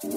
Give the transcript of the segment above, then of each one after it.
Dames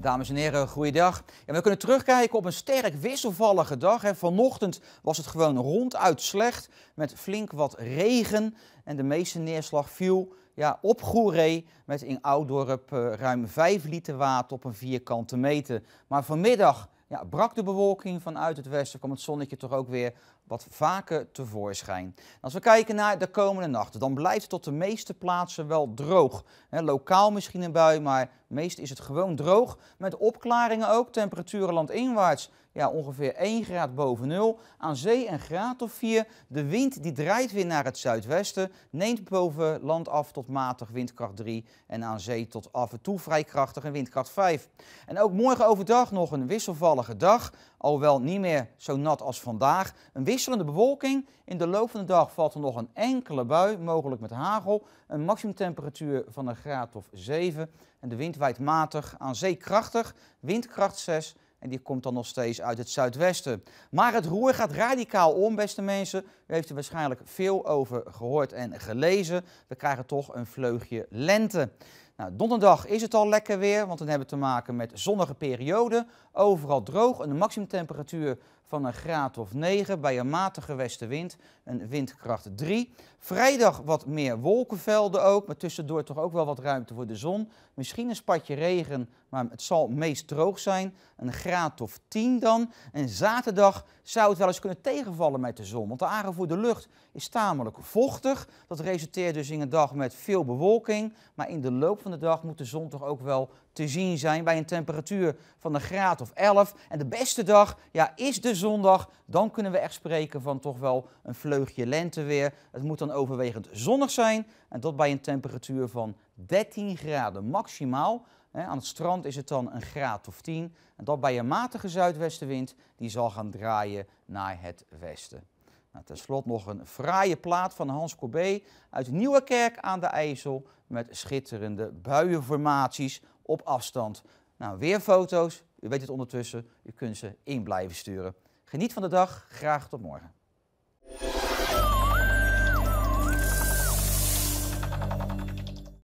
en heren, goeiedag. Ja, we kunnen terugkijken op een sterk wisselvallige dag. Hè. Vanochtend was het gewoon ronduit slecht met flink wat regen. En de meeste neerslag viel ja, op Goeree met in Oudorp uh, ruim 5 liter water op een vierkante meter. Maar vanmiddag ja, brak de bewolking vanuit het westen, kwam het zonnetje toch ook weer wat vaker tevoorschijn. Als we kijken naar de komende nachten, dan blijft het tot de meeste plaatsen wel droog. lokaal misschien een bui, maar Meest is het gewoon droog, met opklaringen ook. Temperaturen landinwaarts ja, ongeveer 1 graad boven nul. Aan zee een graad of 4. De wind die draait weer naar het zuidwesten, neemt boven land af tot matig windkracht 3. En aan zee tot af en toe vrij krachtig een windkracht 5. En ook morgen overdag nog een wisselvallige dag, wel niet meer zo nat als vandaag. Een wisselende bewolking. In de loop van de dag valt er nog een enkele bui, mogelijk met hagel. Een maximumtemperatuur van een graad of 7. En de wind matig, aan zee krachtig, windkracht 6 en die komt dan nog steeds uit het zuidwesten. Maar het roer gaat radicaal om, beste mensen. U heeft er waarschijnlijk veel over gehoord en gelezen. We krijgen toch een vleugje lente. Nou, donderdag is het al lekker weer, want dan hebben we te maken met zonnige perioden. Overal droog, een maximumtemperatuur van een graad of 9 bij een matige westenwind, een windkracht 3. Vrijdag wat meer wolkenvelden ook, maar tussendoor toch ook wel wat ruimte voor de zon. Misschien een spatje regen, maar het zal meest droog zijn. Een graad of 10 dan. En zaterdag zou het wel eens kunnen tegenvallen met de zon, want de aangevoerde lucht is tamelijk vochtig. Dat resulteert dus in een dag met veel bewolking, maar in de loop van de dag moet de zon toch ook wel te zien zijn bij een temperatuur van een graad of 11. En de beste dag ja, is de zondag. Dan kunnen we echt spreken van toch wel een vleugje lente weer. Het moet dan overwegend zonnig zijn en dat bij een temperatuur van 13 graden maximaal. aan het strand is het dan een graad of 10. En dat bij een matige zuidwestenwind die zal gaan draaien naar het westen. Nou, ten slotte nog een fraaie plaat van Hans Corbé uit Nieuwekerk aan de IJssel met schitterende buienformaties op afstand. Nou, weer foto's, u weet het ondertussen, u kunt ze in blijven sturen. Geniet van de dag, graag tot morgen.